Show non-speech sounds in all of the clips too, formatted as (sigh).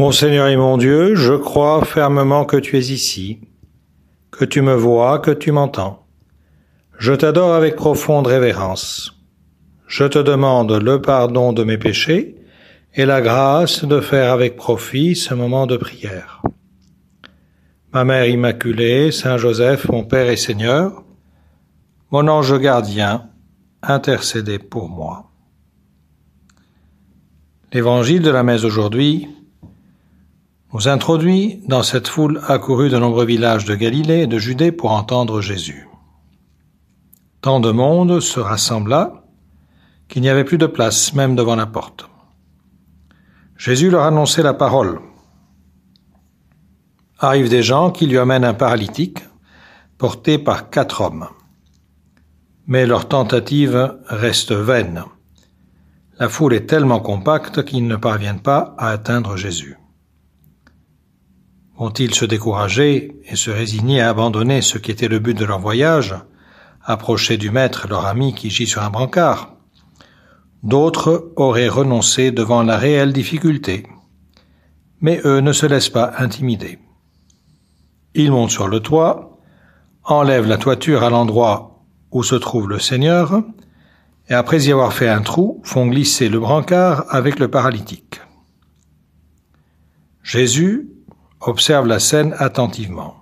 Mon Seigneur et mon Dieu, je crois fermement que tu es ici, que tu me vois, que tu m'entends. Je t'adore avec profonde révérence. Je te demande le pardon de mes péchés et la grâce de faire avec profit ce moment de prière. Ma Mère Immaculée, Saint Joseph, mon Père et Seigneur, mon ange gardien, intercédez pour moi. L'évangile de la messe aujourd'hui nous introduit dans cette foule accourue de nombreux villages de Galilée et de Judée pour entendre Jésus. Tant de monde se rassembla qu'il n'y avait plus de place même devant la porte. Jésus leur annonçait la parole. Arrivent des gens qui lui amènent un paralytique porté par quatre hommes. Mais leur tentative reste vaine. La foule est tellement compacte qu'ils ne parviennent pas à atteindre Jésus. Vont-ils se décourager et se résigner à abandonner ce qui était le but de leur voyage, approcher du maître leur ami qui gît sur un brancard D'autres auraient renoncé devant la réelle difficulté. Mais eux ne se laissent pas intimider. Ils montent sur le toit, enlèvent la toiture à l'endroit où se trouve le Seigneur, et après y avoir fait un trou, font glisser le brancard avec le paralytique. Jésus observe la scène attentivement,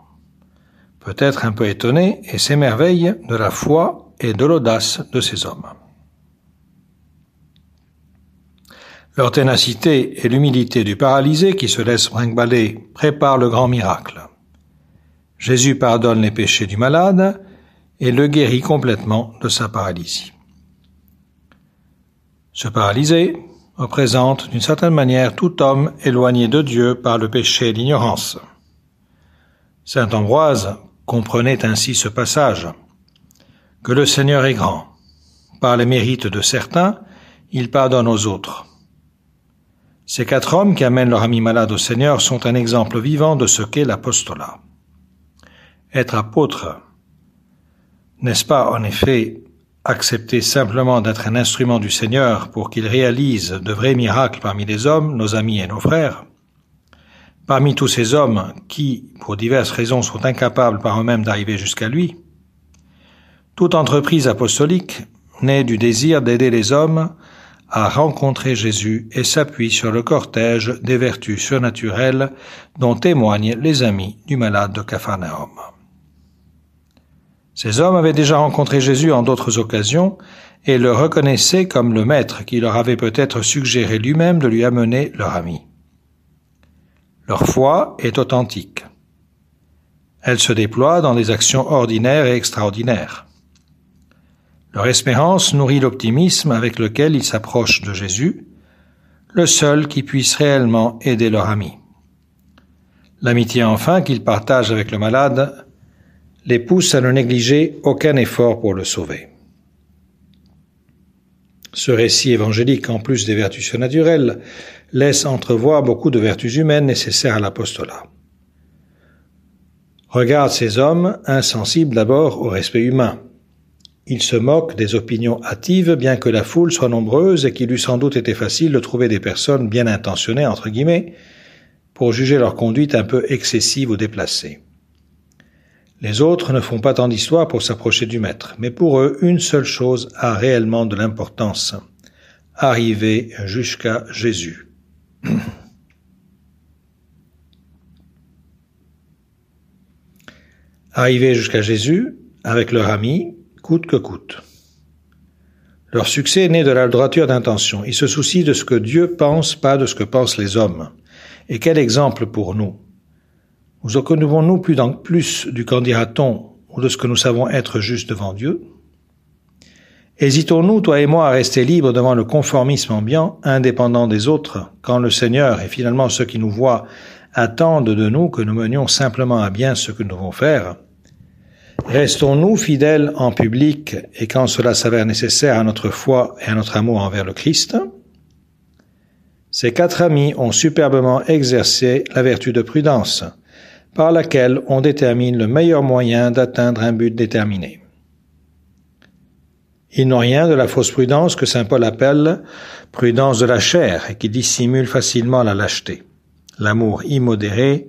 peut-être un peu étonné et s'émerveille de la foi et de l'audace de ces hommes. Leur ténacité et l'humilité du paralysé qui se laisse brinque-baller préparent le grand miracle. Jésus pardonne les péchés du malade et le guérit complètement de sa paralysie. Ce paralysé, représente d'une certaine manière tout homme éloigné de Dieu par le péché et l'ignorance. Saint Ambroise comprenait ainsi ce passage. Que le Seigneur est grand. Par les mérites de certains, il pardonne aux autres. Ces quatre hommes qui amènent leur ami malade au Seigneur sont un exemple vivant de ce qu'est l'apostolat. Être apôtre, n'est-ce pas en effet accepter simplement d'être un instrument du Seigneur pour qu'il réalise de vrais miracles parmi les hommes, nos amis et nos frères. Parmi tous ces hommes qui, pour diverses raisons, sont incapables par eux-mêmes d'arriver jusqu'à lui, toute entreprise apostolique naît du désir d'aider les hommes à rencontrer Jésus et s'appuie sur le cortège des vertus surnaturelles dont témoignent les amis du malade de Capharnaüm. Ces hommes avaient déjà rencontré Jésus en d'autres occasions et le reconnaissaient comme le Maître qui leur avait peut-être suggéré lui-même de lui amener leur ami. Leur foi est authentique. Elle se déploie dans des actions ordinaires et extraordinaires. Leur espérance nourrit l'optimisme avec lequel ils s'approchent de Jésus, le seul qui puisse réellement aider leur ami. L'amitié enfin qu'ils partagent avec le malade les pousse à ne négliger aucun effort pour le sauver. Ce récit évangélique, en plus des vertus surnaturelles, laisse entrevoir beaucoup de vertus humaines nécessaires à l'apostolat. Regarde ces hommes, insensibles d'abord au respect humain. Ils se moquent des opinions hâtives, bien que la foule soit nombreuse et qu'il eût sans doute été facile de trouver des personnes bien intentionnées, entre guillemets, pour juger leur conduite un peu excessive ou déplacée. Les autres ne font pas tant d'histoire pour s'approcher du maître, mais pour eux, une seule chose a réellement de l'importance. Arriver jusqu'à Jésus. (clears throat) Arriver jusqu'à Jésus, avec leur ami, coûte que coûte. Leur succès est né de la droiture d'intention. Ils se soucient de ce que Dieu pense, pas de ce que pensent les hommes. Et quel exemple pour nous. Nous occupons-nous plus, plus du qu'en dira-t-on ou de ce que nous savons être juste devant Dieu Hésitons-nous, toi et moi, à rester libres devant le conformisme ambiant, indépendant des autres, quand le Seigneur et finalement ceux qui nous voient attendent de nous que nous menions simplement à bien ce que nous devons faire Restons-nous fidèles en public et quand cela s'avère nécessaire à notre foi et à notre amour envers le Christ Ces quatre amis ont superbement exercé la vertu de prudence par laquelle on détermine le meilleur moyen d'atteindre un but déterminé. Ils n'ont rien de la fausse prudence que Saint Paul appelle prudence de la chair et qui dissimule facilement la lâcheté, l'amour immodéré,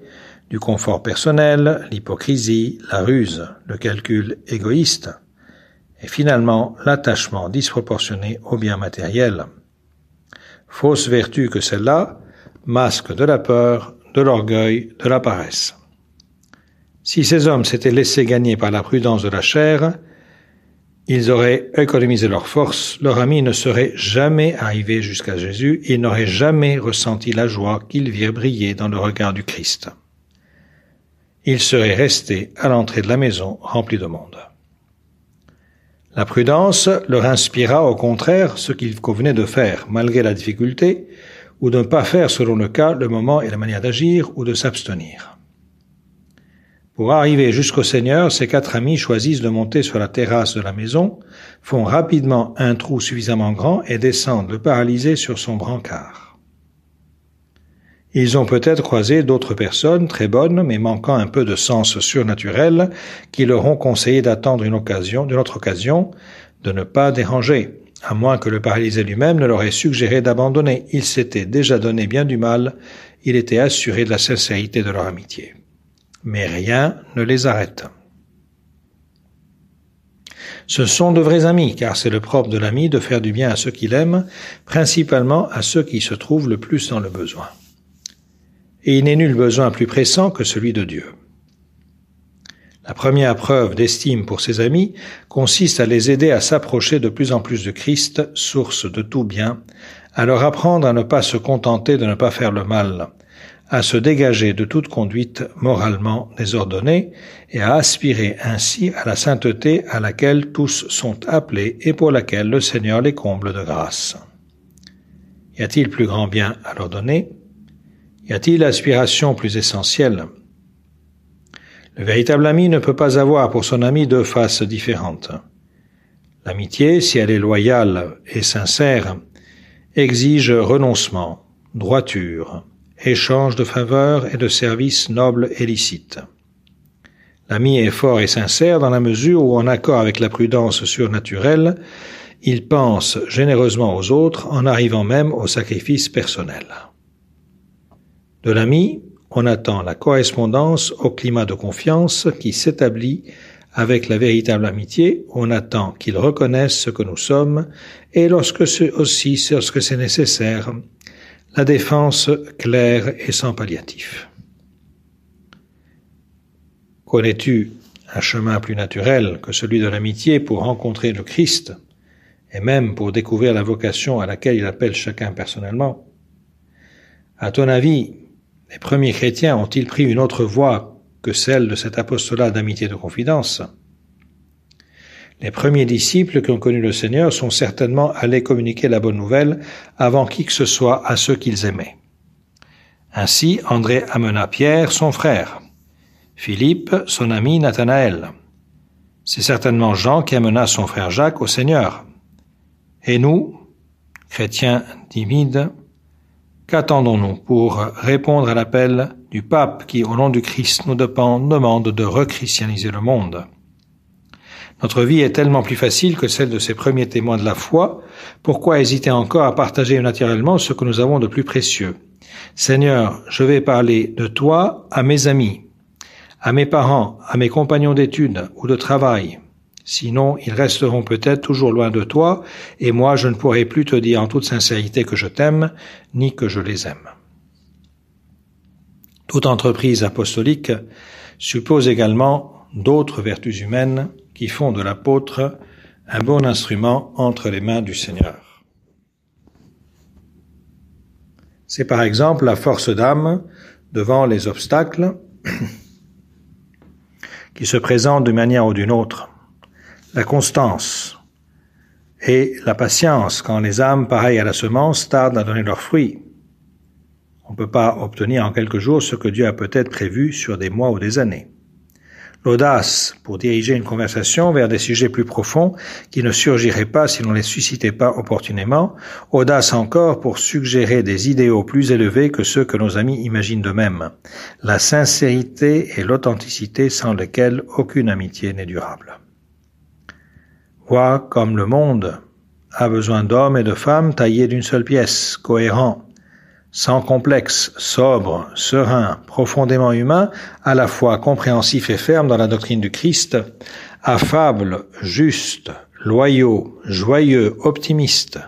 du confort personnel, l'hypocrisie, la ruse, le calcul égoïste, et finalement l'attachement disproportionné au bien matériel. Fausse vertu que celle-là, masque de la peur, de l'orgueil, de la paresse. Si ces hommes s'étaient laissés gagner par la prudence de la chair, ils auraient économisé leurs forces, leur ami ne serait jamais arrivé jusqu'à Jésus et n'aurait jamais ressenti la joie qu'ils virent briller dans le regard du Christ. Ils seraient restés à l'entrée de la maison remplis de monde. La prudence leur inspira au contraire ce qu'il convenait de faire, malgré la difficulté, ou de ne pas faire selon le cas, le moment et la manière d'agir, ou de s'abstenir. Pour arriver jusqu'au Seigneur, ces quatre amis choisissent de monter sur la terrasse de la maison, font rapidement un trou suffisamment grand et descendent le paralysé sur son brancard. Ils ont peut-être croisé d'autres personnes très bonnes mais manquant un peu de sens surnaturel qui leur ont conseillé d'attendre une occasion, d'une autre occasion, de ne pas déranger, à moins que le paralysé lui-même ne leur ait suggéré d'abandonner. Il s'était déjà donné bien du mal, il était assuré de la sincérité de leur amitié mais rien ne les arrête. Ce sont de vrais amis, car c'est le propre de l'ami de faire du bien à ceux qu'il aime, principalement à ceux qui se trouvent le plus dans le besoin. Et il n'est nul besoin plus pressant que celui de Dieu. La première preuve d'estime pour ses amis consiste à les aider à s'approcher de plus en plus de Christ, source de tout bien, à leur apprendre à ne pas se contenter de ne pas faire le mal, à se dégager de toute conduite moralement désordonnée et à aspirer ainsi à la sainteté à laquelle tous sont appelés et pour laquelle le Seigneur les comble de grâce. Y a-t-il plus grand bien à leur donner Y a-t-il aspiration plus essentielle Le véritable ami ne peut pas avoir pour son ami deux faces différentes. L'amitié, si elle est loyale et sincère, exige renoncement, droiture, échange de faveurs et de services nobles et licites. L'ami est fort et sincère dans la mesure où, en accord avec la prudence surnaturelle, il pense généreusement aux autres en arrivant même au sacrifice personnel. De l'ami, on attend la correspondance au climat de confiance qui s'établit avec la véritable amitié, on attend qu'il reconnaisse ce que nous sommes et lorsque c'est aussi, lorsque c'est nécessaire, la défense claire et sans palliatif. Connais-tu un chemin plus naturel que celui de l'amitié pour rencontrer le Christ et même pour découvrir la vocation à laquelle il appelle chacun personnellement À ton avis, les premiers chrétiens ont-ils pris une autre voie que celle de cet apostolat d'amitié de confidence les premiers disciples qui ont connu le Seigneur sont certainement allés communiquer la bonne nouvelle avant qui que ce soit à ceux qu'ils aimaient. Ainsi, André amena Pierre, son frère, Philippe, son ami Nathanaël. C'est certainement Jean qui amena son frère Jacques au Seigneur. Et nous, chrétiens timides, qu'attendons-nous pour répondre à l'appel du pape qui, au nom du Christ, nous demande de rechristianiser le monde? Notre vie est tellement plus facile que celle de ces premiers témoins de la foi. Pourquoi hésiter encore à partager naturellement ce que nous avons de plus précieux Seigneur, je vais parler de toi à mes amis, à mes parents, à mes compagnons d'études ou de travail. Sinon, ils resteront peut-être toujours loin de toi, et moi je ne pourrai plus te dire en toute sincérité que je t'aime, ni que je les aime. Toute entreprise apostolique suppose également d'autres vertus humaines qui font de l'apôtre un bon instrument entre les mains du Seigneur. C'est par exemple la force d'âme devant les obstacles (coughs) qui se présentent d'une manière ou d'une autre, la constance et la patience quand les âmes pareilles à la semence tardent à donner leurs fruits. On ne peut pas obtenir en quelques jours ce que Dieu a peut-être prévu sur des mois ou des années l'audace pour diriger une conversation vers des sujets plus profonds qui ne surgiraient pas si l'on ne les suscitait pas opportunément, audace encore pour suggérer des idéaux plus élevés que ceux que nos amis imaginent d'eux-mêmes, la sincérité et l'authenticité sans lesquelles aucune amitié n'est durable. Vois comme le monde a besoin d'hommes et de femmes taillés d'une seule pièce, cohérents, sans complexe, sobre, serein, profondément humain, à la fois compréhensif et ferme dans la doctrine du Christ, affable, juste, loyaux, joyeux, optimiste,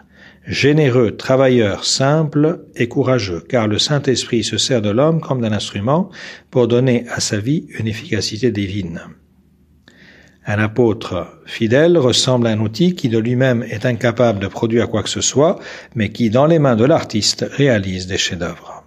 généreux, travailleur, simple et courageux, car le Saint-Esprit se sert de l'homme comme d'un instrument pour donner à sa vie une efficacité divine. Un apôtre fidèle ressemble à un outil qui de lui-même est incapable de produire quoi que ce soit, mais qui, dans les mains de l'artiste, réalise des chefs-d'œuvre.